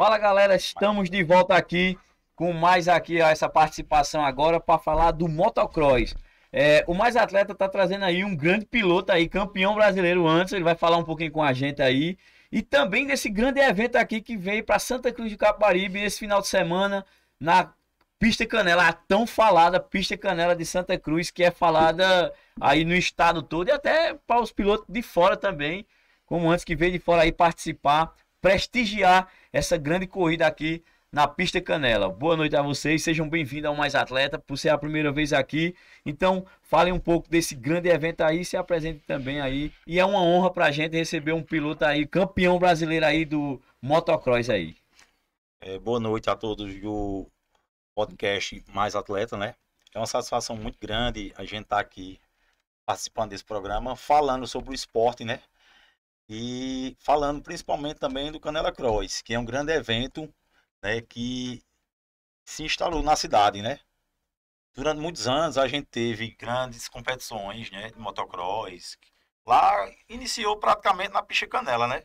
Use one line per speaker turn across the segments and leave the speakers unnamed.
Fala galera, estamos de volta aqui com mais aqui ó, essa participação agora para falar do motocross. É, o Mais Atleta está trazendo aí um grande piloto aí, campeão brasileiro antes, ele vai falar um pouquinho com a gente aí. E também desse grande evento aqui que veio para Santa Cruz de Caparibe esse final de semana na Pista Canela, a tão falada Pista Canela de Santa Cruz, que é falada aí no estado todo e até para os pilotos de fora também, como antes que veio de fora aí participar prestigiar essa grande corrida aqui na Pista Canela. Boa noite a vocês, sejam bem-vindos ao Mais Atleta, por ser a primeira vez aqui. Então, fale um pouco desse grande evento aí, se apresente também aí. E é uma honra para a gente receber um piloto aí, campeão brasileiro aí do
motocross aí. É, boa noite a todos do podcast Mais Atleta, né? É uma satisfação muito grande a gente estar tá aqui participando desse programa, falando sobre o esporte, né? E falando principalmente também do Canela Cross, que é um grande evento né, que se instalou na cidade, né? Durante muitos anos a gente teve grandes competições né, de motocross. Lá iniciou praticamente na Picha Canela, né?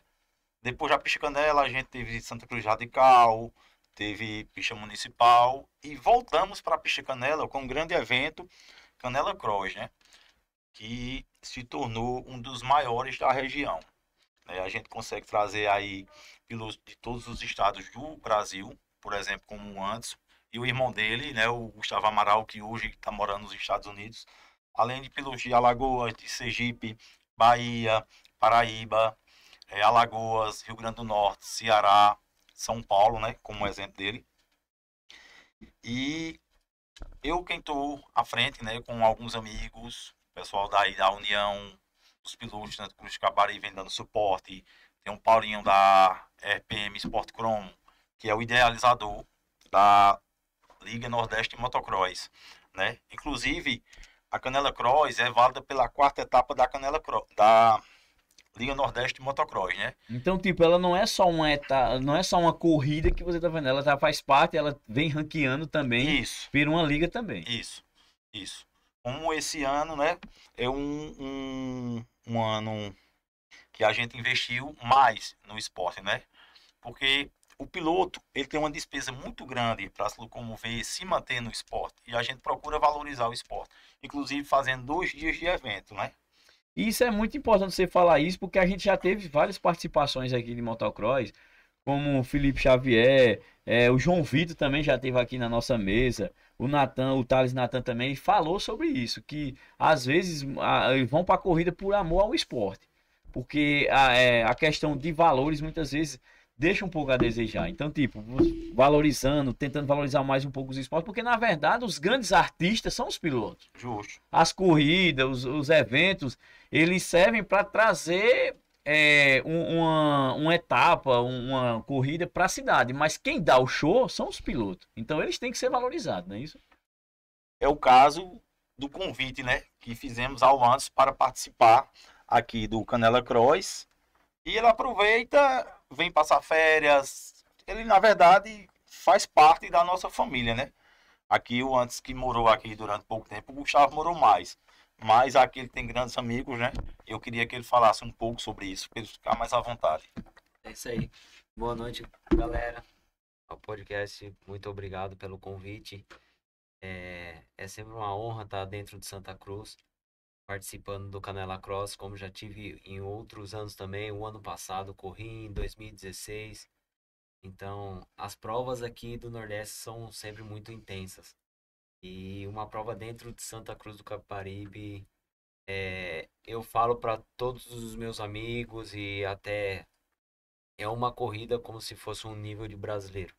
Depois da Picha Canela a gente teve Santa Cruz Radical, teve Picha Municipal e voltamos para a Picha Canela com um grande evento, Canela Cross, né? Que se tornou um dos maiores da região. Né? a gente consegue trazer aí pilotos de todos os estados do Brasil, por exemplo, como o Anderson, e o irmão dele, né, o Gustavo Amaral, que hoje está morando nos Estados Unidos, além de pilotos de Alagoas, de Sergipe, Bahia, Paraíba, é, Alagoas, Rio Grande do Norte, Ceará, São Paulo, né, como exemplo dele. E eu quem estou à frente, né, com alguns amigos, pessoal daí da União, os pilotos, os né, Cruz vem dando suporte. Tem um Paulinho da RPM é, Sport Chrome, que é o idealizador da Liga Nordeste Motocross. Né? Inclusive, a Canela Cross é válida pela quarta etapa da Canela da Liga Nordeste Motocross, né?
Então, tipo, ela não é só uma etapa, não é só uma corrida que você tá vendo, ela tá, faz parte, ela vem ranqueando também, isso. vira uma liga também. Isso, isso.
Como esse ano, né, é um, um um ano que a gente investiu mais no esporte, né? Porque o piloto ele tem uma despesa muito grande para se locomover, se manter no esporte e a gente procura valorizar o esporte, inclusive fazendo dois dias de evento, né?
Isso é muito importante você falar isso porque a gente já teve várias participações aqui de motocross, como o Felipe Xavier, é, o João Vitor também já teve aqui na nossa mesa o Natan, o Thales Natan também falou sobre isso, que às vezes a, vão para a corrida por amor ao esporte, porque a, é, a, questão de valores muitas vezes deixa um pouco a desejar. Então, tipo, valorizando, tentando valorizar mais um pouco os esportes, porque na verdade os grandes artistas são os pilotos. Justo. As corridas, os, os eventos, eles servem para trazer é, uma, uma etapa, uma corrida para a cidade, mas quem dá o show são os
pilotos. Então eles têm que ser valorizados, não é isso? É o caso do convite, né, que fizemos ao antes para participar aqui do Canela Cross. E ele aproveita, vem passar férias. Ele, na verdade, faz parte da nossa família, né? Aqui, o antes que morou aqui durante pouco tempo, o Gustavo morou mais. Mas aqui ele tem grandes amigos, né? Eu queria que ele falasse um pouco sobre isso, para ele ficar mais à vontade. É isso aí. Boa noite, galera. Ao podcast,
muito obrigado pelo convite. É, é sempre uma honra estar dentro de Santa Cruz, participando do Canela Cross, como já tive em outros anos também. O ano passado corri em 2016. Então, as provas aqui do Nordeste são sempre muito intensas. E uma prova dentro de Santa Cruz do Caparibe. É, eh, eu falo para todos os meus amigos e até é uma corrida como se fosse um nível de brasileiro.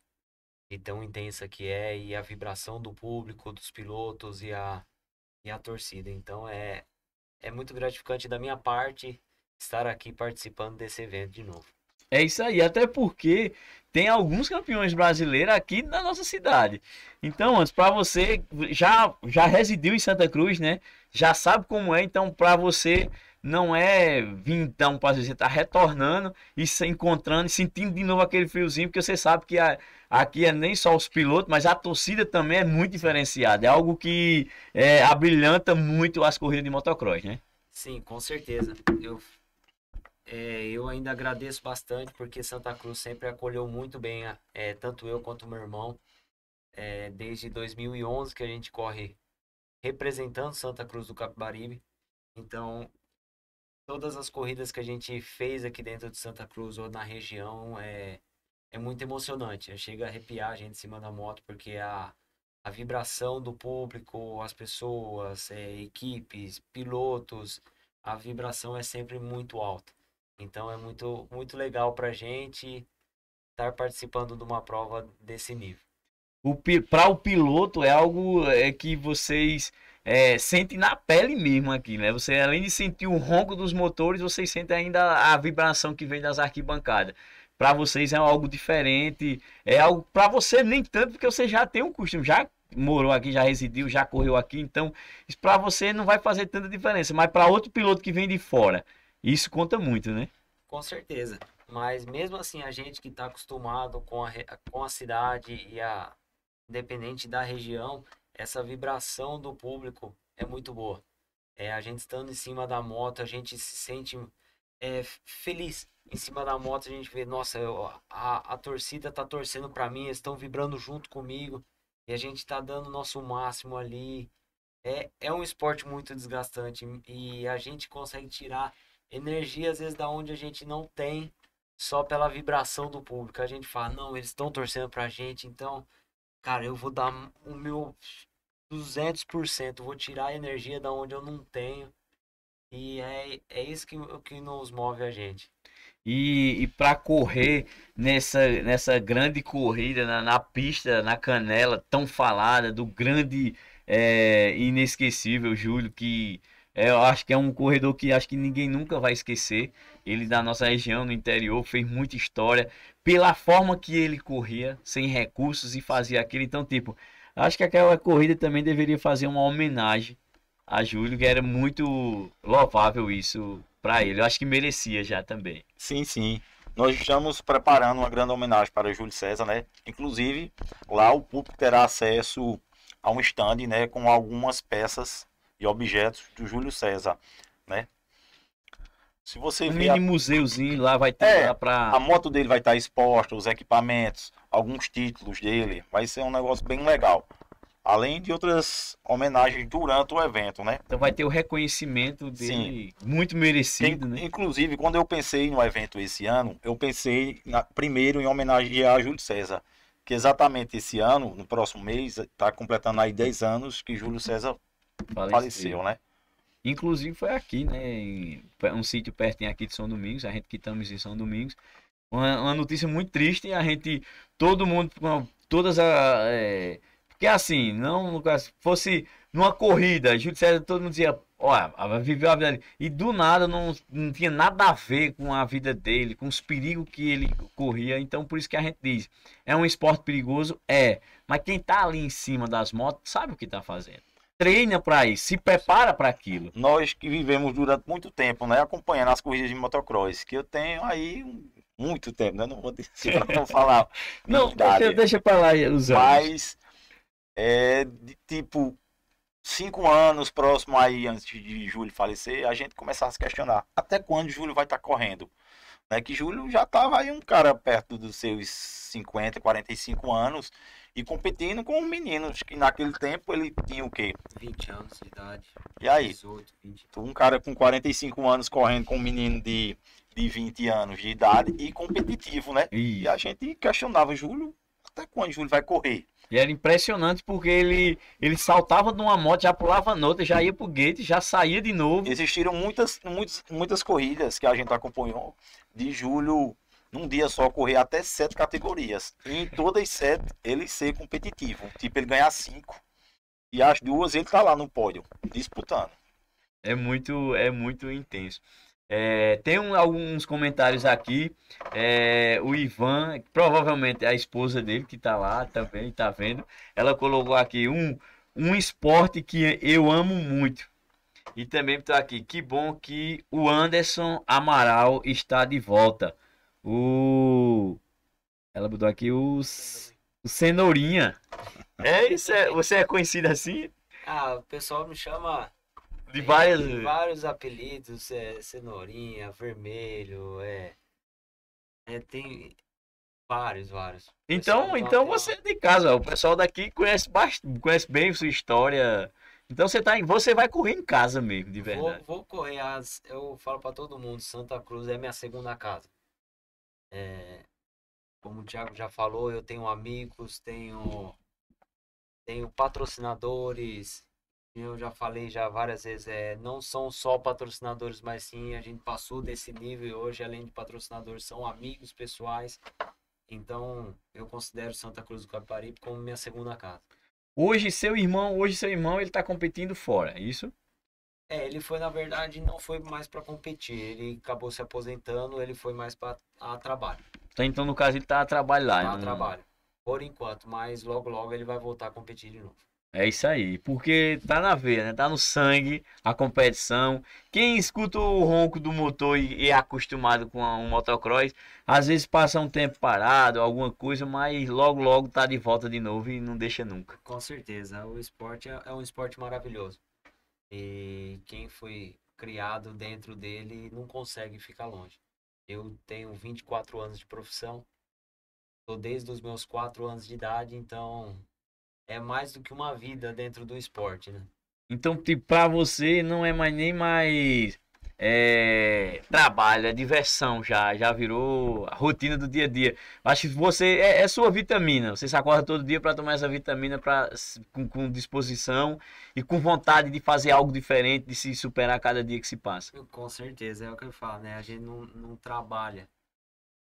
E tão intensa que é, e a vibração do público, dos pilotos e a, e a torcida. Então é, é muito gratificante da minha parte estar aqui participando desse evento de novo.
É isso aí, até porque tem alguns campeões brasileiros aqui na nossa cidade. Então, antes para você já já residiu em Santa Cruz, né? Já sabe como é, então para você não é vir então para você tá retornando e se encontrando e sentindo de novo aquele friozinho, porque você sabe que a, aqui é nem só os pilotos, mas a torcida também é muito diferenciada. É algo que é, abrilhanta muito as corridas de motocross, né?
Sim, com certeza. Eu é, eu ainda agradeço bastante porque Santa Cruz sempre acolheu muito bem, é, tanto eu quanto meu irmão. É, desde 2011 que a gente corre representando Santa Cruz do Capibaribe. Então, todas as corridas que a gente fez aqui dentro de Santa Cruz ou na região é, é muito emocionante. Chega a arrepiar a gente em cima da moto porque a, a vibração do público, as pessoas, é, equipes, pilotos, a vibração é sempre muito alta. Então é muito, muito legal para a gente estar participando de uma prova desse nível.
Para o piloto é algo é que vocês é, sentem na pele mesmo aqui, né? Você além de sentir o ronco dos motores, vocês sentem ainda a vibração que vem das arquibancadas para vocês é algo diferente, é algo para você nem tanto porque você já tem um costume, já morou aqui, já residiu, já correu aqui, então para você não vai fazer tanta diferença, mas para outro piloto que vem de fora, isso conta muito, né?
Com certeza. Mas mesmo assim, a gente que está acostumado com a, com a cidade e a. Independente da região, essa vibração do público é muito boa. É, a gente estando em cima da moto, a gente se sente é, feliz em cima da moto, a gente vê, nossa, eu, a, a torcida tá torcendo para mim, eles estão vibrando junto comigo e a gente tá dando o nosso máximo ali. É, é um esporte muito desgastante e a gente consegue tirar energia às vezes da onde a gente não tem só pela vibração do público. A gente fala, não, eles estão torcendo pra gente, então, cara, eu vou dar o meu 200%, vou tirar a energia da onde eu não tenho. E é, é isso que, que nos move a gente.
E, e para correr nessa, nessa grande corrida, na, na, pista, na canela tão falada, do grande é, inesquecível Júlio, que é, eu acho que é um corredor que acho que ninguém nunca vai esquecer. Ele da nossa região, no interior, fez muita história pela forma que ele corria, sem recursos e fazia aquilo. Então, tipo, acho que aquela corrida também deveria fazer uma homenagem a Júlio, que era muito louvável isso para ele. Eu acho que merecia já também. Sim, sim.
Nós estamos preparando uma grande homenagem para Júlio César, né? Inclusive, lá o público terá acesso a um stand, né, com algumas peças e objetos do Júlio César, né? Se você um mini a... museuzinho lá vai ter é, para a moto dele vai estar tá exposta, os equipamentos, alguns títulos dele, vai ser um negócio bem legal. Além de outras homenagens durante o evento, né? Então
vai ter o reconhecimento dele Sim. muito merecido, Tem,
né? Inclusive, quando eu pensei no evento esse ano, eu pensei na, primeiro em homenagear Júlio César que exatamente esse ano, no próximo mês, está completando aí 10 anos que Júlio César faleceu, faleceu né?
né? Inclusive foi aqui, né? Em um sítio pertinho aqui de São Domingos, a gente que estamos em São Domingos. Uma, uma notícia muito triste, a gente, todo mundo, todas a. É, porque assim, não fosse numa corrida, Júlio César, todo mundo dizia, olha, viveu a vida dele. E do nada não, não tinha nada a ver com a vida dele, com os perigos que ele corria. Então, por isso que a gente diz: é um esporte perigoso? É. Mas quem tá ali em cima das motos sabe o que tá fazendo
treina para isso, se prepara para aquilo. Nós que vivemos durante muito tempo, né, acompanhando as corridas de motocross, que eu tenho aí muito tempo, né, não vou dizer não falar. não, deixa, deixa para lá aí, anos. Mas é, de tipo cinco anos próximo aí antes de Júlio falecer, a gente começava a se questionar até quando Júlio vai estar tá correndo. Né, que Júlio já tava aí um cara perto dos seus 50, 45 anos e competindo com meninos que naquele tempo ele tinha o quê? 20 anos de idade. E aí? 18, 20. Então, um cara com 45 anos correndo com um menino de, de 20 anos de idade e competitivo, né? Isso. E a gente questionava, Júlio, até quando Júlio vai correr?
E era impressionante porque ele, ele saltava de uma moto, já pulava noutra, já ia pro gate,
já saía de novo. Existiram muitas, muitas, muitas corridas que a gente acompanhou de Júlio num dia só correr até sete categorias. E em todas as sete ele ser competitivo. Tipo, ele ganhar cinco. E as duas ele tá lá no pódio, disputando.
É muito, é muito intenso. É, tem um, alguns comentários aqui. É, o Ivan, provavelmente é a esposa dele que tá lá também, tá vendo. Ela colocou aqui um, um esporte que eu amo muito. E também tá aqui. Que bom que o Anderson Amaral está de volta. O. Ela botou aqui os. O Cenourinha. É isso? É... Você é conhecido assim?
Ah, o pessoal me chama. De vários É, vários apelidos, é, cenourinha, vermelho, é. É, tem vários, vários.
Então, então você é de casa, o pessoal daqui conhece, bast... conhece bem sua história. Então você tá em... você vai correr em casa
mesmo, de verdade. Vou, vou correr, as... eu falo para todo mundo, Santa Cruz é minha segunda casa. É, como o Thiago já falou, eu tenho amigos, tenho, tenho patrocinadores. Eu já falei já várias vezes, é, não são só patrocinadores, mas sim a gente passou desse nível hoje, além de patrocinadores, são amigos pessoais. Então, eu considero Santa Cruz do Capibaribe como minha segunda casa.
Hoje seu irmão, hoje seu irmão ele está competindo fora, é isso?
É, ele foi, na verdade, não foi mais para competir. Ele acabou se aposentando, ele foi mais para a trabalho.
Então, então, no caso, ele tá a trabalho lá. Tá a né? trabalho.
Por enquanto, mas logo, logo ele vai voltar a competir de novo.
É isso aí, porque tá na veia, né? Tá no sangue a competição. Quem escuta o ronco do motor e é acostumado com o um motocross, às vezes passa um tempo parado, alguma coisa, mas logo logo tá de volta de novo e não deixa nunca.
Com certeza, o esporte é, é um esporte maravilhoso. E quem foi criado dentro dele não consegue ficar longe. Eu tenho 24 anos de profissão, tô desde os meus 4 anos de idade, então é mais do que uma vida dentro do esporte, né?
Então, tipo, pra você não é mais nem mais é, trabalho, é diversão já, já virou a rotina do dia a dia. Acho que você é, é sua vitamina, você se acorda todo dia para tomar essa vitamina pra, com, com, disposição e com vontade de fazer algo diferente, de se superar cada dia que se passa.
Com certeza, é o que eu falo, né? A gente não, não trabalha,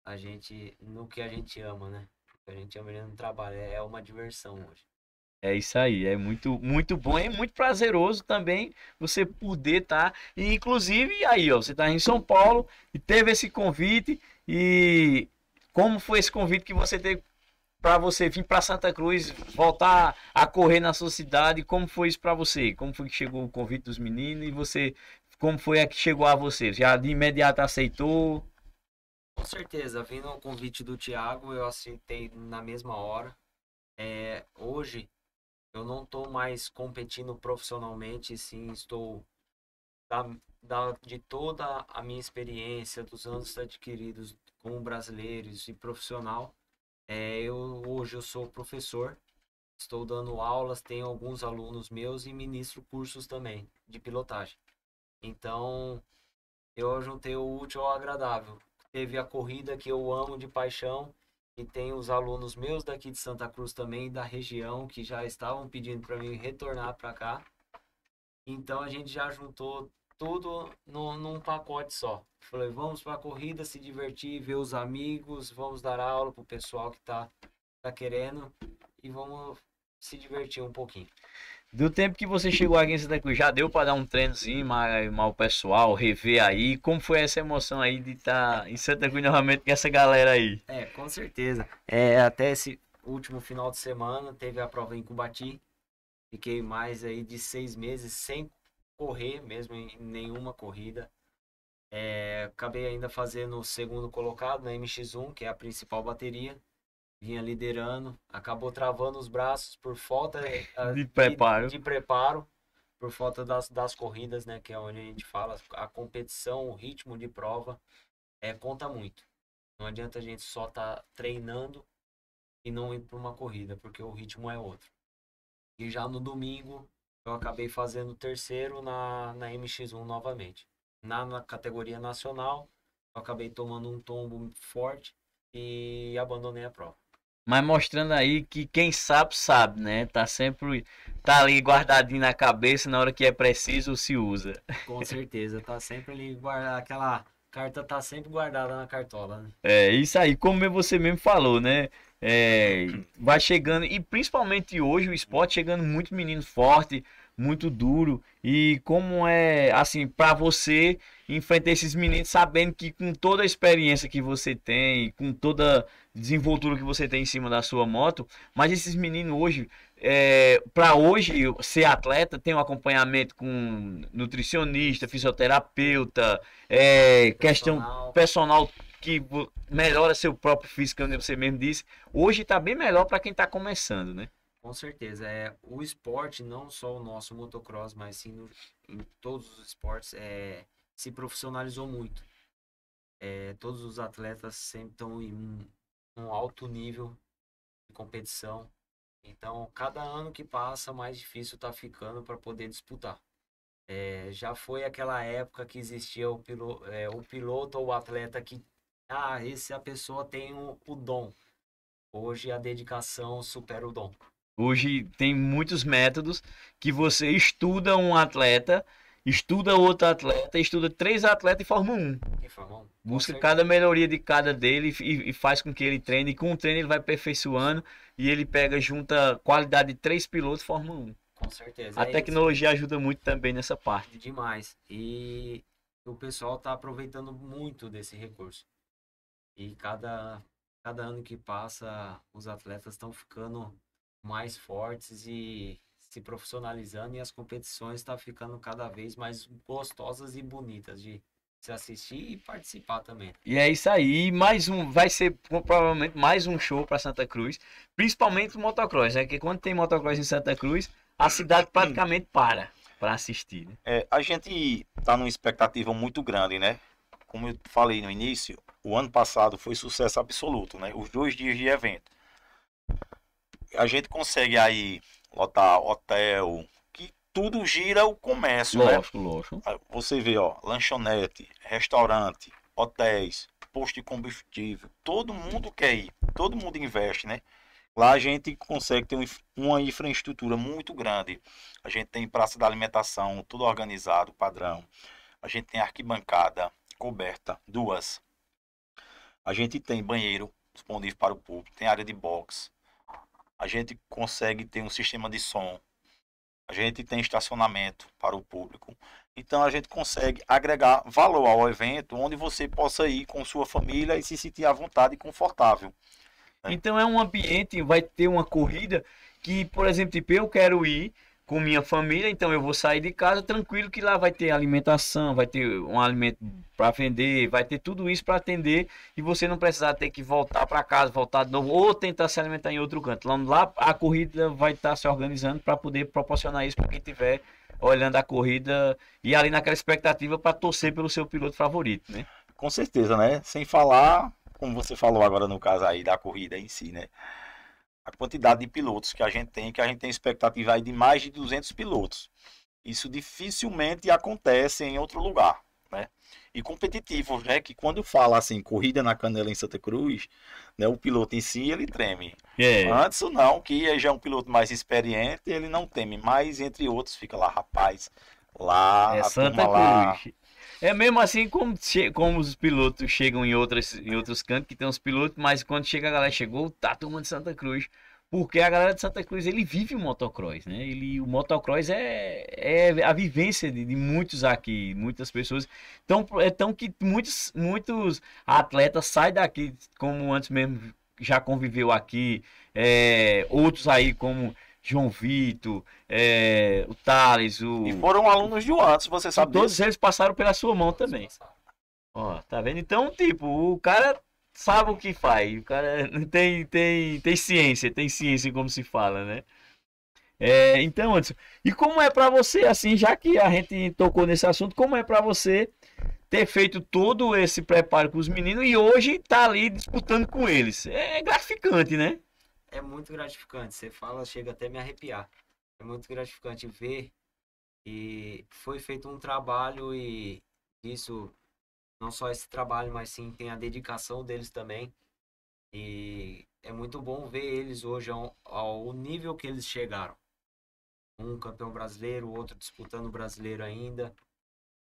a gente no que a gente ama, né? O que a gente ama, a gente não trabalha, é uma diversão hoje.
É isso aí, é muito, muito bom e é muito prazeroso também você poder estar. Tá, e inclusive, aí, ó, você está em São Paulo e teve esse convite. E como foi esse convite que você teve para você vir para Santa Cruz, voltar a correr na sua cidade? Como foi isso para você? Como foi que chegou o convite dos meninos e você, como foi a que chegou a você? Já de imediato aceitou?
Com certeza, vindo o convite do Thiago, eu aceitei na mesma hora. É, hoje eu não estou mais competindo profissionalmente, sim, estou da, da, de toda a minha experiência, dos anos adquiridos como brasileiros e profissional. É, eu hoje eu sou professor, estou dando aulas, tenho alguns alunos meus e ministro cursos também de pilotagem. Então, eu juntei o útil ao agradável. Teve a corrida que eu amo de paixão e tem os alunos meus daqui de Santa Cruz também, da região, que já estavam pedindo para mim retornar para cá. Então a gente já juntou tudo no, num pacote só. Falei, vamos para a corrida, se divertir, ver os amigos, vamos dar aula pro pessoal que tá, tá querendo e vamos se divertir um pouquinho.
Do tempo que você chegou aqui em Santa Cruz, já deu para dar um treinozinho mais, mais o pessoal, rever aí? Como foi essa emoção aí de estar tá em Santa Cruz
novamente com essa galera aí? É, com certeza. É, até esse último final de semana teve a prova em Cubati. Fiquei mais aí de seis meses sem correr, mesmo em nenhuma corrida. É, acabei ainda fazendo o segundo colocado na MX1, que é a principal bateria vinha liderando, acabou travando os braços por falta de, eh, de preparo. De, preparo, por falta das, das corridas, né? Que é onde a gente fala, a competição, o ritmo de prova é, conta muito. Não adianta a gente só estar tá treinando e não ir para uma corrida, porque o ritmo é outro. E já no domingo, eu acabei fazendo terceiro na, na MX1 novamente. Na, na categoria nacional, eu acabei tomando um tombo forte e abandonei a prova
mas mostrando aí que quem sabe, sabe, né? Tá sempre tá ali guardadinho na cabeça, na hora que é preciso, se usa.
Com certeza, tá sempre ali guardada aquela carta tá sempre guardada na cartola, né?
É, isso aí, como você mesmo falou, né? É, vai chegando, e principalmente hoje o esporte chegando muito menino forte, muito duro. E como é, assim, para você enfrentar esses meninos sabendo que com toda a experiência que você tem, com toda a desenvoltura que você tem em cima da sua moto, mas esses meninos hoje, é, para hoje ser atleta, tem um acompanhamento com nutricionista, fisioterapeuta, é, personal. questão personal que melhora seu próprio físico, como você mesmo disse. Hoje está bem melhor para quem está começando, né?
Com certeza. É, o esporte, não só o nosso motocross, mas sim no, em todos os esportes, é, se profissionalizou muito. É, todos os atletas sempre estão em um, um alto nível de competição. Então, cada ano que passa, mais difícil está ficando para poder disputar. É, já foi aquela época que existia o, pilo, é, o piloto ou o atleta que, ah, esse a pessoa tem o, o dom. Hoje a dedicação supera o dom.
Hoje tem muitos métodos que você estuda um atleta, estuda outro atleta, estuda três atletas e forma um. E forma um. Busca você... cada melhoria de cada dele e, e, faz com que ele treine. E com o treino ele vai aperfeiçoando e ele pega, junta qualidade de três pilotos e forma um.
Com certeza. A é tecnologia
isso. ajuda muito também nessa parte.
Demais. E o pessoal está aproveitando muito desse recurso. E cada, cada ano que passa, os atletas estão ficando mais fortes e se profissionalizando e as competições estão tá ficando cada vez mais gostosas e bonitas de se assistir e participar também.
E é isso aí, mais um, vai ser provavelmente mais um show para Santa Cruz, principalmente o motocross, né? Que quando tem motocross em Santa Cruz, a cidade praticamente para
para assistir. Né? É, a gente tá numa expectativa muito grande, né? Como eu falei no início, o ano passado foi sucesso absoluto, né? Os dois dias de evento a gente consegue aí lotar hotel, que tudo gira o comércio, lógico, né? Lógico, ah, Você vê, ó, lanchonete, restaurante, hotéis, posto de combustível, todo mundo quer ir, todo mundo investe, né? Lá a gente consegue ter uma infraestrutura muito grande. A gente tem praça da alimentação, tudo organizado, padrão. A gente tem arquibancada coberta, duas. A gente tem banheiro disponível para o público, tem área de boxe, a gente consegue ter um sistema de som, a gente tem estacionamento para o público. Então a gente consegue agregar valor ao evento onde você possa ir com sua família e se sentir à vontade e confortável.
Né? Então é um ambiente, vai ter uma corrida que, por exemplo, tipo, eu quero ir, com minha família, então eu vou sair de casa tranquilo que lá vai ter alimentação, vai ter um alimento para vender, vai ter tudo isso para atender e você não precisar ter que voltar para casa, voltar de novo ou tentar se alimentar em outro canto. Lá, lá a corrida vai estar tá se organizando para poder proporcionar isso para quem tiver olhando a corrida e
ali naquela expectativa para torcer pelo seu piloto favorito, né? Com certeza, né? Sem falar, como você falou agora no caso aí da corrida em si, né? a quantidade de pilotos que a gente tem, que a gente tem expectativa aí de mais de 200 pilotos. Isso dificilmente acontece em outro lugar, né? E competitivo, né? Que quando fala assim, corrida na canela em Santa Cruz, né? O piloto em si, ele treme. É. Antes não, que já é um piloto mais experiente, ele não teme. Mas, entre outros, fica lá, rapaz, lá, é Santa lá, Cruz.
É mesmo assim como, como os pilotos chegam em, outras, em outros cantos, que tem uns pilotos, mas quando chega a galera, chegou, tá de Santa Cruz. Porque a galera de Santa Cruz, ele vive o motocross, né? Ele, o motocross é, é a vivência de, de muitos aqui, muitas pessoas. Então, é tão que muitos, muitos atletas saem daqui, como antes mesmo já conviveu aqui, é, outros aí como João Vitor, é, o Thales, o. E
foram alunos de outros. você
sabe. Todos disso. eles passaram pela sua mão também. Ó, tá vendo? Então, tipo, o cara sabe o que faz. O cara tem, tem, tem ciência, tem ciência como se fala, né? É, então, Anderson, e como é para você, assim, já que a gente tocou nesse assunto, como é para você ter feito todo esse preparo com os meninos e hoje tá ali disputando com eles? É
gratificante, né? é muito gratificante. Você fala, chega até me arrepiar. É muito gratificante ver e foi feito um trabalho e isso não só esse trabalho, mas sim tem a dedicação deles também. E é muito bom ver eles hoje ao, ao nível que eles chegaram. Um campeão brasileiro, outro disputando brasileiro ainda.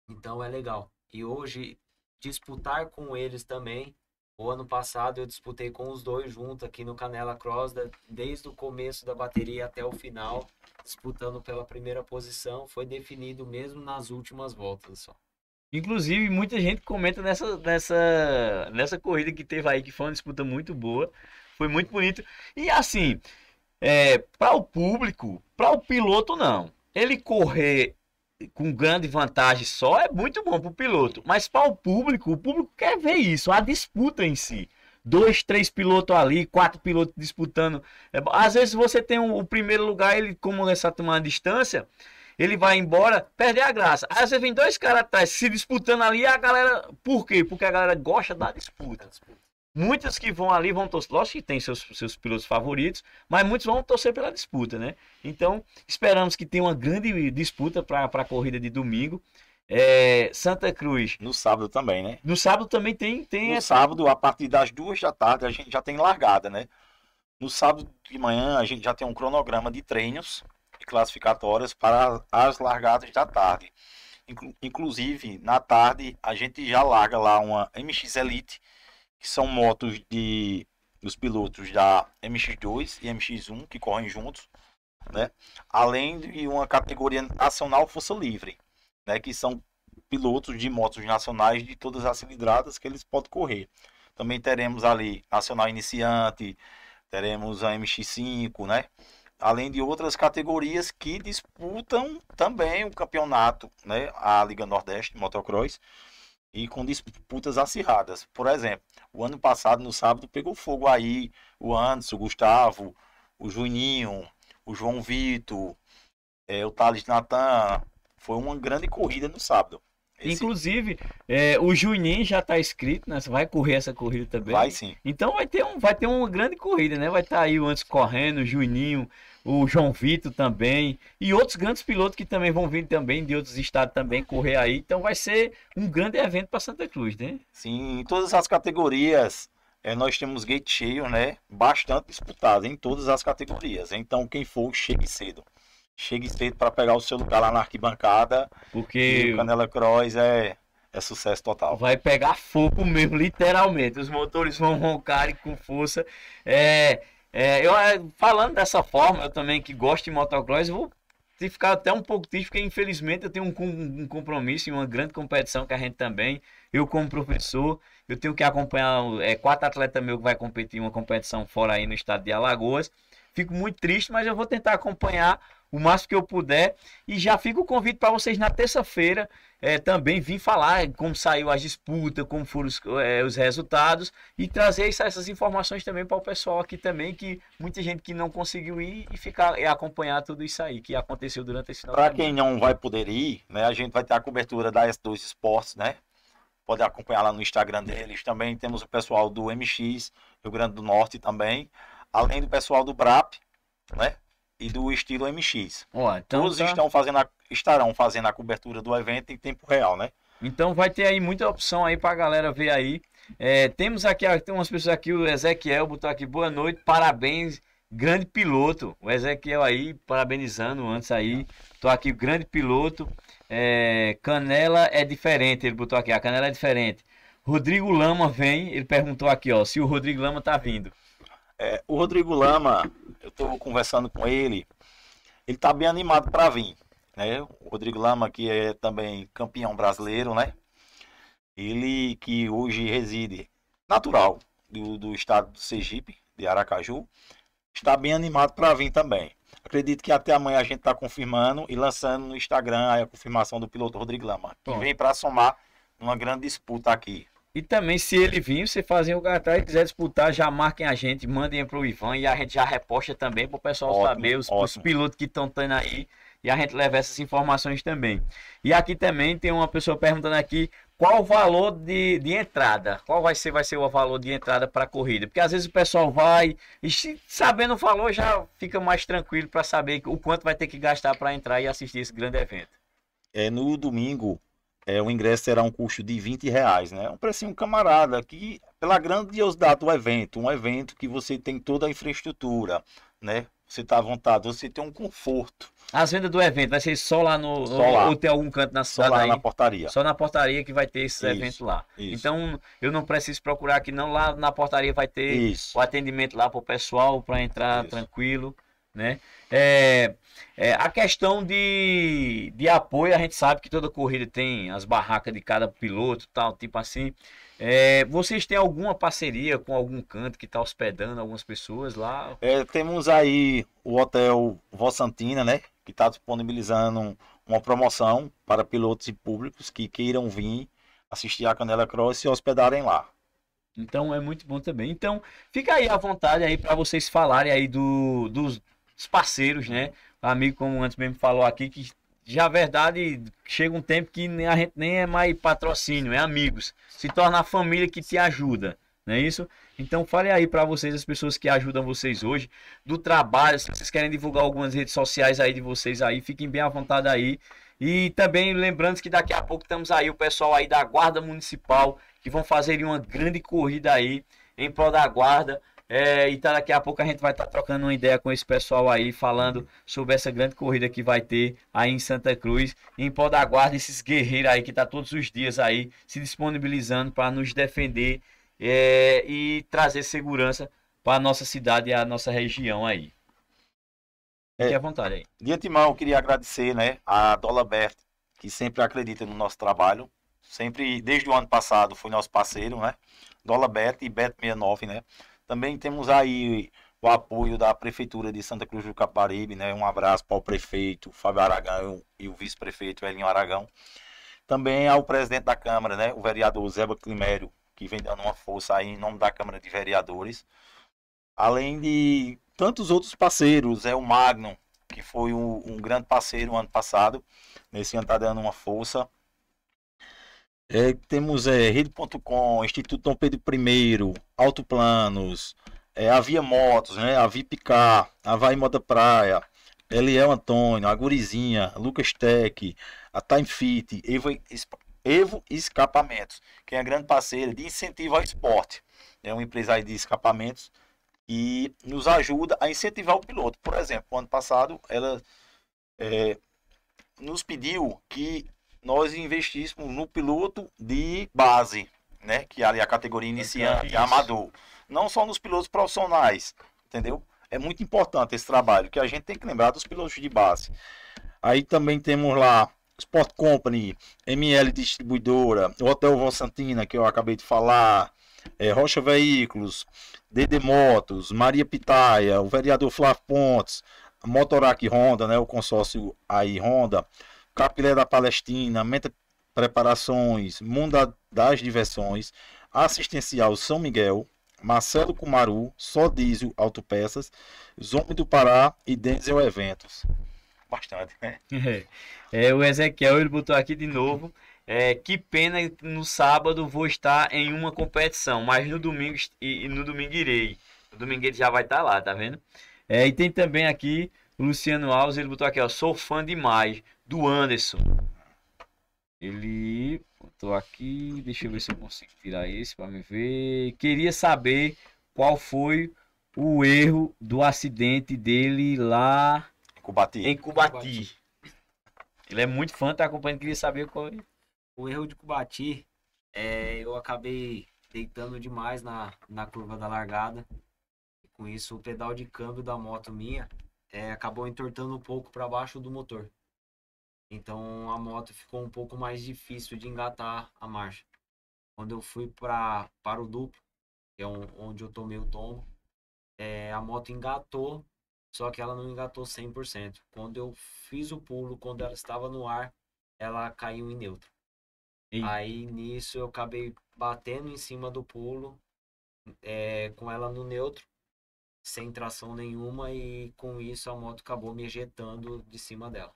Então é legal. E hoje disputar com eles também o ano passado eu disputei com os dois juntos aqui no Canela Cross, da, desde o começo da bateria até o final, disputando pela primeira posição. Foi definido mesmo nas últimas voltas só.
Inclusive, muita gente comenta nessa, nessa, nessa corrida que teve aí, que foi uma disputa muito boa. Foi muito bonito. E assim, é, para o público, para o piloto, não. Ele correr com grande vantagem só é muito bom para o piloto, mas para o público, o público quer ver isso, a disputa em si. Dois, três pilotos ali, quatro pilotos disputando. É às vezes você tem um, o primeiro lugar, ele, como nessa uma distância, ele vai embora, perde a graça. Às vezes vem dois caras atrás se disputando ali, a galera. Por quê? Porque a galera gosta da disputa. Muitos que vão ali vão torcer, lógico que tem seus, seus pilotos favoritos, mas muitos vão torcer pela disputa, né? Então, esperamos que tenha uma grande disputa para a corrida de domingo.
É, Santa Cruz. No sábado também, né? No sábado também tem. tem no essa... sábado, a partir das duas da tarde, a gente já tem largada, né? No sábado de manhã, a gente já tem um cronograma de treinos e classificatórias para as largadas da tarde. inclusive, na tarde, a gente já larga lá uma MX Elite que são motos de dos pilotos da MX2 e MX1 que correm juntos, né? Além de uma categoria nacional força livre, né? Que são pilotos de motos nacionais de todas as cilindradas que eles podem correr. Também teremos ali nacional iniciante, teremos a MX5, né? Além de outras categorias que disputam também o campeonato, né? A Liga Nordeste de Motocross e com disputas acirradas. Por exemplo, o ano passado, no sábado, pegou fogo aí o Anderson, o Gustavo, o Juninho, o João Vitor, é, o Thales Natan. Foi uma grande corrida no sábado.
Esse... Inclusive, é, o Juninho já está inscrito, né? Você vai correr essa corrida também. Vai sim. Então vai ter, um, vai ter uma grande corrida, né? Vai estar tá aí o Antes correndo, o Juninho, o João Vitor também. E outros grandes pilotos que também vão vir também, de outros estados também, correr
aí. Então vai ser um grande evento para Santa Cruz, né? Sim, em todas as categorias. É, nós temos gate cheio, né? Bastante disputado em todas as categorias. Então, quem for, chegue cedo chega estreito para pegar o seu lugar lá na arquibancada. Porque o Canela Cross é é sucesso total. Vai pegar fogo mesmo, literalmente. Os motores
vão roncar com força. É, é, eu é, falando dessa forma, eu também que gosto de motocross, vou ficar até um pouco triste, porque infelizmente eu tenho um, um compromisso e uma grande competição que a gente também. Eu, como professor, eu tenho que acompanhar é, quatro atletas meus que vai competir em uma competição fora aí no estado de Alagoas. Fico muito triste, mas eu vou tentar acompanhar o máximo que eu puder. E já fica o convite para vocês na terça-feira é, também vir falar como saiu as disputas, como foram os, é, os resultados e trazer essas informações também para o pessoal aqui também, que muita gente que não conseguiu ir e ficar e acompanhar tudo isso aí que aconteceu durante esse Para quem não vai
poder ir, né, a gente vai ter a cobertura da S2 Esportes, né? Pode acompanhar lá no Instagram deles. Também temos o pessoal do MX, Rio Grande do Norte também. Além do pessoal do BRAP, né? e do estilo MX.
Ó, então Todos
tá... estão fazendo a, estarão fazendo a cobertura do evento em tempo real, né? Então vai ter aí muita opção aí pra galera ver aí. É, temos aqui,
tem umas pessoas aqui, o Ezequiel botou aqui, boa noite, parabéns, grande piloto. O Ezequiel aí, parabenizando antes aí. Tô aqui, grande piloto. É, canela é diferente, ele botou aqui, a canela é diferente. Rodrigo Lama vem, ele perguntou aqui,
ó, se o Rodrigo Lama tá vindo. É, o Rodrigo Lama, eu estou conversando com ele, ele está bem animado para vir. Né? O Rodrigo Lama, que é também campeão brasileiro, né? Ele que hoje reside natural do, do estado do Sergipe, de Aracaju, está bem animado para vir também. Acredito que até amanhã a gente está confirmando e lançando no Instagram a confirmação do piloto Rodrigo Lama, que Bom. vem para somar uma grande disputa aqui e também, se ele vir, você fazem o
atrás e quiser disputar, já marquem a gente, mandem para o Ivan e a gente já reposta também para o pessoal ótimo, saber, os, os pilotos que estão tendo aí. E a gente leva essas informações também. E aqui também tem uma pessoa perguntando aqui qual o valor de, de entrada? Qual vai ser, vai ser o valor de entrada para a corrida? Porque às vezes o pessoal vai e sabendo o valor já fica mais tranquilo para saber o quanto vai ter que gastar para entrar e assistir esse grande evento.
É no domingo, é, o ingresso terá um custo de 20 reais, né? Um precinho camarada que, pela grandiosidade do evento, um evento que você tem toda a infraestrutura, né? Você está à vontade, você tem um conforto.
As vendas do evento vai ser só lá no. Só lá. Ou tem
algum canto na cidade? Só lá aí, na portaria. Só na
portaria que vai ter esse isso, evento lá. Isso. Então eu não preciso procurar que não lá na portaria vai ter isso. o atendimento lá para o pessoal para entrar tranquilo né? É, é, a questão de, de apoio, a gente sabe que toda corrida tem as barracas de cada piloto, tal, tipo assim. É, vocês têm alguma parceria com algum canto que está hospedando algumas pessoas lá?
É, temos aí o Hotel Vossantina né? Que está disponibilizando uma promoção para pilotos e públicos que queiram vir assistir a Canela Cross e se hospedarem lá.
Então é muito bom também. Então fica aí à vontade aí para vocês falarem aí do, dos os parceiros, né? amigo, como antes mesmo falou aqui, que já verdade chega um tempo que a gente nem é mais patrocínio, é amigos. Se torna a família que te ajuda, não é isso? Então fale aí para vocês, as pessoas que ajudam vocês hoje, do trabalho, se vocês querem divulgar algumas redes sociais aí de vocês aí, fiquem bem à vontade aí. E também lembrando que daqui a pouco estamos aí o pessoal aí da Guarda Municipal, que vão fazer uma grande corrida aí em prol da Guarda, é, e tá, daqui a pouco a gente vai estar tá trocando uma ideia com esse pessoal aí, falando sobre essa grande corrida que vai ter aí em Santa Cruz, em Pó da Guarda, esses guerreiros aí que tá todos os dias aí se disponibilizando para nos defender é, e
trazer segurança para nossa cidade e a nossa região aí. Fique é, à vontade aí. De antemão, eu queria agradecer né, a Dolabert, que sempre acredita no nosso trabalho, sempre, desde o ano passado, foi nosso parceiro, né? Dolabert e Beto 69 né? Também temos aí o apoio da Prefeitura de Santa Cruz do Caparibe, né? Um abraço para o prefeito Fábio Aragão e o vice-prefeito Elinho Aragão. Também ao presidente da Câmara, né? O vereador Zeba Climério, que vem dando uma força aí em nome da Câmara de Vereadores. Além de tantos outros parceiros, é o Magno, que foi um, um grande parceiro ano passado. Nesse ano está dando uma força. É, temos é, rede.com, Instituto Dom Pedro I, Autoplanos, é, Avia Motos, né? Avia A Vai Moda Praia, Eliel Antônio, Agurizinha, Lucas Tech, a Time Fit, Evo, Evo Escapamentos, que é a grande parceira de incentivo ao esporte. É uma empresa aí de escapamentos e nos ajuda a incentivar o piloto. Por exemplo, ano passado ela é, nos pediu que nós investíssemos no piloto de base, né? Que ali é a categoria iniciante, é amador. Não só nos pilotos profissionais, entendeu? É muito importante esse trabalho, que a gente tem que lembrar dos pilotos de base. Aí também temos lá Sport Company, ML Distribuidora, Hotel Vosantina, que eu acabei de falar, é, Rocha Veículos, DD Motos, Maria Pitaia, o vereador Flávio Pontes, Motorac Honda, né, o consórcio aí Honda, Capilé da Palestina, Meta Preparações, Mundo das Diversões, Assistencial São Miguel, Marcelo Cumaru, Diesel Autopeças, Zombie do Pará e Denzel Eventos. Bastante, né? É. É, o Ezequiel ele botou aqui de novo.
É, que pena no sábado vou estar em uma competição, mas no domingo e, no domingo irei. No domingo ele já vai estar lá, tá vendo? É, e tem também aqui o Luciano Alves, ele botou aqui, ó. Sou fã demais do Anderson. Ele botou aqui. Deixa eu ver se eu consigo tirar esse para me ver. Queria saber qual foi o erro do acidente dele lá
Cubati. em Cubati. Ele é muito fã, tá acompanhando, queria saber qual foi. O erro de Cubati, é, eu acabei deitando demais na, na curva da largada. com isso, o pedal de câmbio da moto minha é, acabou entortando um pouco para baixo do motor. Então a moto ficou um pouco mais difícil de engatar a marcha. Quando eu fui pra, para o duplo, que é um, onde eu tomei o tombo, é, a moto engatou, só que ela não engatou 100%. Quando eu fiz o pulo, quando ela estava no ar, ela caiu em neutro. E... Aí nisso eu acabei batendo em cima do pulo, é, com ela no neutro, sem tração nenhuma e com isso a moto acabou me ejetando de cima dela.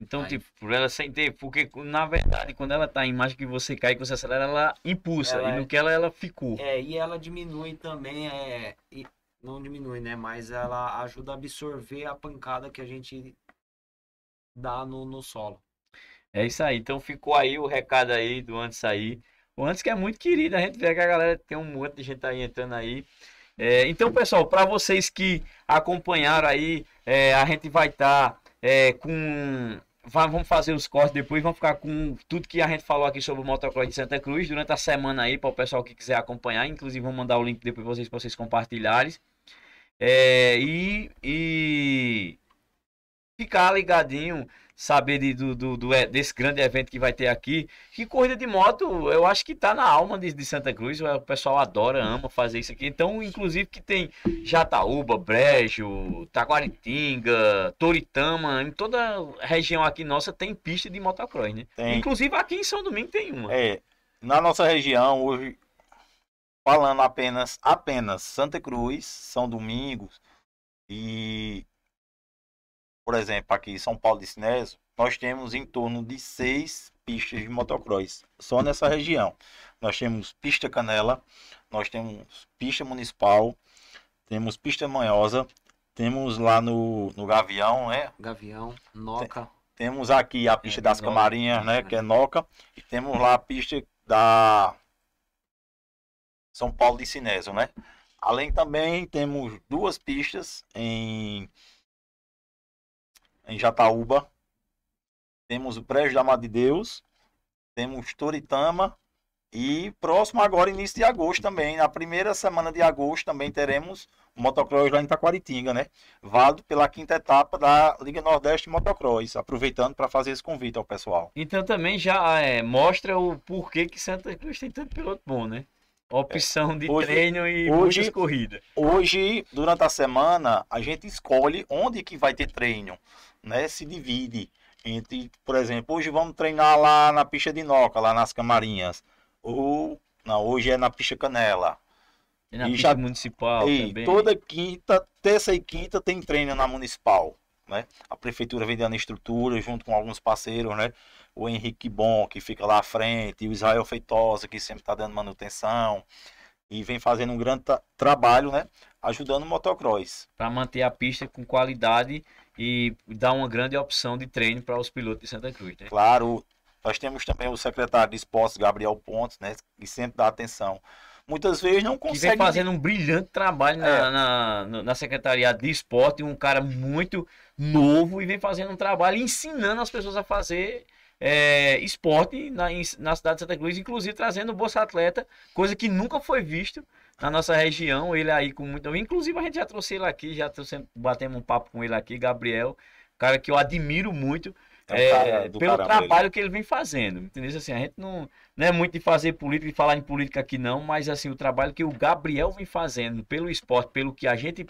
Então, Aí. tipo, por ela sem ter, porque na verdade, quando ela tá em marcha que você cai, que você acelera, ela impulsa, ela, e no é que ela, ela ficou. É, e ela diminui também, é, e, não diminui, né, mas ela ajuda a absorver a pancada que a gente dá no, no solo.
É isso aí, então ficou aí o recado aí do antes aí. O antes que é muito querido, a gente vê que a galera tem um monte de gente aí entrando aí. É, então, pessoal, para vocês que acompanharam aí, é, a gente vai estar tá, é, com. Vai, vamos fazer os cortes depois, vamos ficar com tudo que a gente falou aqui sobre o motocross de Santa Cruz durante a semana aí, para o pessoal que quiser acompanhar. Inclusive, vou mandar o link depois para vocês, vocês compartilharem. É, e, e ficar ligadinho saber de, do, do, do, desse grande evento que vai ter aqui. Que corrida de moto, eu acho que está na alma de, de, Santa Cruz. O pessoal adora, ama fazer isso aqui. Então, inclusive, que tem Jataúba, Brejo, Taguaritinga, Toritama, em toda a região aqui nossa tem pista de motocross, né? Tem. Inclusive aqui em São Domingo tem uma.
É, na nossa região, hoje, falando apenas, apenas Santa Cruz, São Domingos e por exemplo, aqui em São Paulo de Sinésio, nós temos em torno de seis pistas de motocross, só nessa região. Nós temos pista Canela, nós temos pista municipal, temos pista manhosa, temos lá no, no Gavião, né? Gavião, Noca. temos aqui a pista é, das Noca. Camarinhas, né? Que é Noca. E temos lá a pista da São Paulo de Sinésio, né? Além também temos duas pistas em em Jataúba. Temos o Prédio da Mata de Deus. Temos Toritama. E próximo agora, início de agosto também. Na primeira semana de agosto também teremos o motocross lá em Taquaritinga, né? Válido pela quinta etapa da Liga Nordeste Motocross, aproveitando para fazer esse convite ao pessoal.
Então também já
é, mostra o porquê que Santa Cruz tem tanto piloto bom, né? É. Opção de hoje, treino e hoje, muitas corridas. Hoje, durante a semana, a gente escolhe onde que vai ter treino, né? Se divide entre, por exemplo, hoje vamos treinar lá na pista de Noca, lá nas Camarinhas. Ou, não, hoje é na pista Canela. E na e pista já, municipal e também. Toda quinta, terça e quinta tem treino na municipal. Né? A prefeitura vem dando estrutura junto com alguns parceiros, né? O Henrique Bom, que fica lá à frente, o Israel Feitosa, que sempre está dando manutenção e vem fazendo um grande trabalho, né? Ajudando o motocross. Para manter a pista com qualidade e dar uma grande opção de treino para os pilotos de Santa Cruz, né? Claro. Nós temos também o secretário de esportes, Gabriel Pontes, né? Que sempre dá atenção. Muitas vezes não consegue. Que vem fazendo um brilhante trabalho na, é. na, na, na
Secretaria de Esporte,
um cara muito
novo e vem fazendo um trabalho ensinando as pessoas a fazer é, esporte na, na cidade de Santa Cruz, inclusive trazendo o Bolsa Atleta, coisa que nunca foi visto na nossa região. Ele aí com muito. Inclusive, a gente já trouxe ele aqui, já trouxe, batemos um papo com ele aqui, Gabriel, cara que eu admiro muito. É, é cara, pelo trabalho dele. que ele vem fazendo, entendeu? Assim, a gente não, não é muito de fazer política e falar em política aqui não, mas assim, o trabalho que o Gabriel vem fazendo pelo esporte, pelo que a gente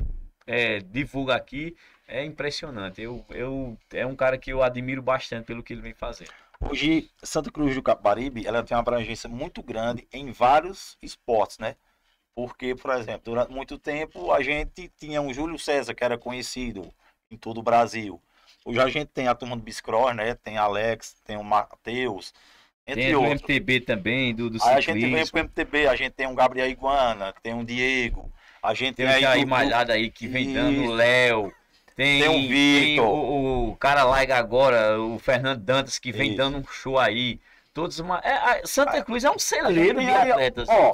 é, divulga aqui, é impressionante. Eu, eu, é um cara que eu admiro bastante pelo que ele vem fazer.
Hoje, Santa Cruz do Caparibe, ela tem uma abrangência muito grande em vários esportes, né? Porque, por exemplo, durante muito tempo a gente tinha um Júlio César, que era conhecido em todo o Brasil. Hoje a gente tem a turma do Biscross, né? Tem Alex, tem o Matheus, entre tem outros. Tem
o MTB também, do, do Aí a gente vem pro
MTB, a gente tem um Gabriel Iguana, tem um Diego, a gente tem, tem o do... Malhada aí que vem Isso. dando, o Léo. Tem, tem o Vitor.
O, o, cara lá agora, o Fernando Dantas, que vem Isso. dando um show aí.
Todos uma... é, Santa ah, Cruz é um celeiro de atletas. Ó,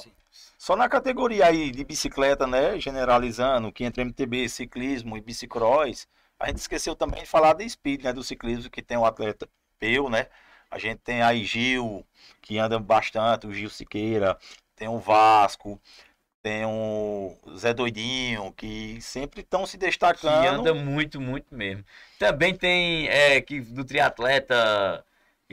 só na categoria aí de bicicleta, né? Generalizando, que entre MTB, ciclismo e bicicross, a gente esqueceu também de falar da speed, né? Do ciclismo, que tem o um atleta eu, né? A gente tem aí Gil, que anda bastante, o Gil Siqueira, tem o Vasco, tem o Zé Doidinho, que sempre estão se destacando. Que anda
muito, muito mesmo.
Também tem é, que, do triatleta,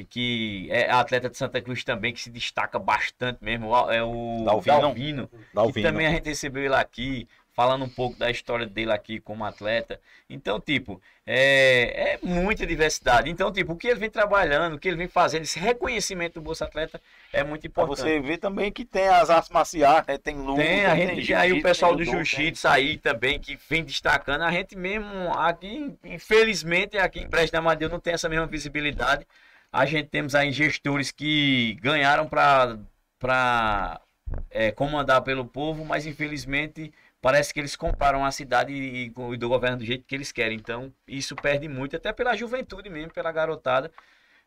que é atleta
de Santa Cruz também, que se destaca bastante mesmo, é o Dalvino. Dalvino,
Dalvino. que também a gente
recebeu ele aqui falando um pouco da história dele aqui como atleta. Então, tipo, é, é muita diversidade. Então, tipo, o que ele vem trabalhando, o que ele vem fazendo, esse reconhecimento do Bolsa Atleta é muito importante. Pra você vê também que tem as artes marciais, né? tem luta, tem, a gente, tem aí o pessoal do jiu-jitsu aí também, que vem destacando. A gente mesmo aqui, infelizmente, aqui em Brejo da Madeira não tem essa mesma visibilidade. A gente temos aí gestores que ganharam para para é, comandar pelo povo, mas infelizmente parece que eles comparam a cidade e, e do governo do jeito que eles querem. Então, isso perde muito, até pela juventude mesmo, pela garotada.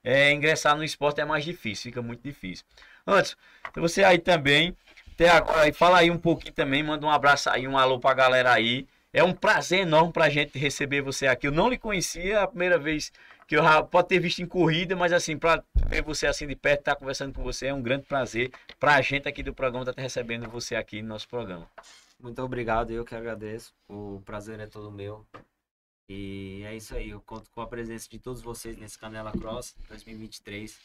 É, ingressar no esporte é mais difícil, fica muito difícil. Antes, você aí também, até agora, fala aí um pouquinho também, manda um abraço aí, um alô pra galera aí. É um prazer enorme pra gente receber você aqui. Eu não lhe conhecia é a primeira vez que eu pode ter visto em corrida, mas assim, para ver você assim de perto, estar tá conversando com você, é um grande prazer pra gente aqui do programa estar tá recebendo você aqui no nosso programa.
Muito obrigado, eu que agradeço. O prazer é todo meu. E é isso aí, eu conto com a presença de todos vocês nesse Canela Cross 2023.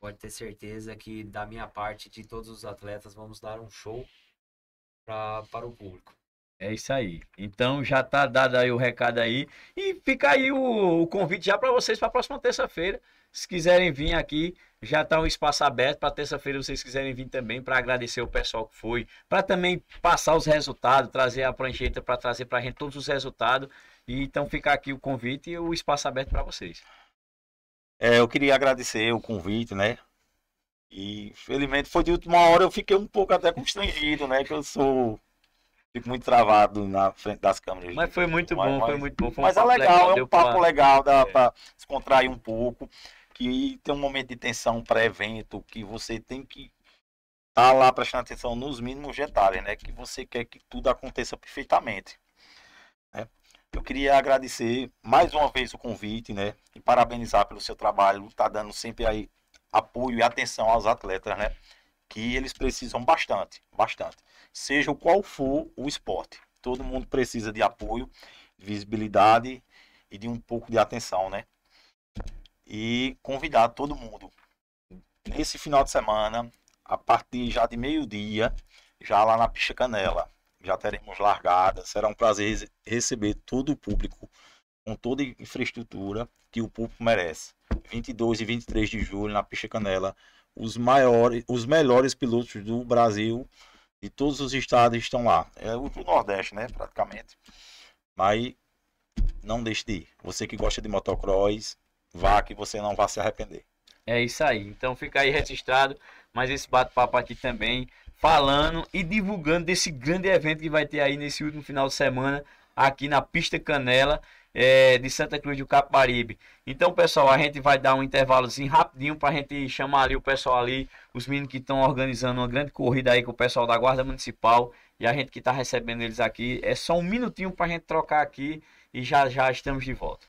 Pode ter certeza que da minha parte, de todos os atletas, vamos dar um show pra, para o público.
É isso aí. Então já tá dado aí o recado aí. E fica aí o, o convite já para vocês para a próxima terça-feira. Se quiserem vir aqui, já tá um espaço aberto para terça-feira vocês quiserem vir também para agradecer o pessoal que foi, para também passar os resultados, trazer a prancheta para trazer para a gente todos os resultados. E então fica aqui o convite e o espaço aberto para vocês.
É, eu queria agradecer o convite, né? E felizmente foi de última hora eu fiquei um pouco até constrangido, né? Que eu sou fico muito travado na frente das câmeras. Mas
foi muito mas, bom, mas, foi muito bom. Foi um mas é legal, legal é um papo pra... legal,
dá é. pra descontrair um pouco. Que tem um momento de tensão pré-evento, que você tem que estar tá lá prestando atenção nos mínimos detalhes, né? Que você quer que tudo aconteça perfeitamente. Né? Eu queria agradecer mais uma vez o convite, né? E parabenizar pelo seu trabalho, tá dando sempre aí apoio e atenção aos atletas, né? que eles precisam bastante, bastante. Seja qual for o esporte, todo mundo precisa de apoio, visibilidade e de um pouco de atenção, né? E convidar todo mundo nesse final de semana, a partir já de meio-dia, já lá na Picha Canela, já teremos largada. Será um prazer receber todo o público com toda a infraestrutura que o público merece. 22 e 23 de julho na Picha Canela os maiores, os melhores pilotos do Brasil e todos os estados estão lá. É o do Nordeste, né, praticamente. Mas não deixe de ir. Você que gosta de motocross, vá que você não vai se arrepender. É isso aí. Então
fica aí registrado, mas esse bate-papo aqui também falando e divulgando desse grande evento que vai ter aí nesse último final de semana aqui na Pista Canela é, de Santa Cruz do Caparibe. Então, pessoal, a gente vai dar um intervalozinho rapidinho para a gente chamar ali o pessoal ali, os meninos que estão organizando uma grande corrida aí com o pessoal da Guarda Municipal e a gente que está recebendo eles aqui. É só um minutinho para a gente trocar aqui e já já estamos de volta.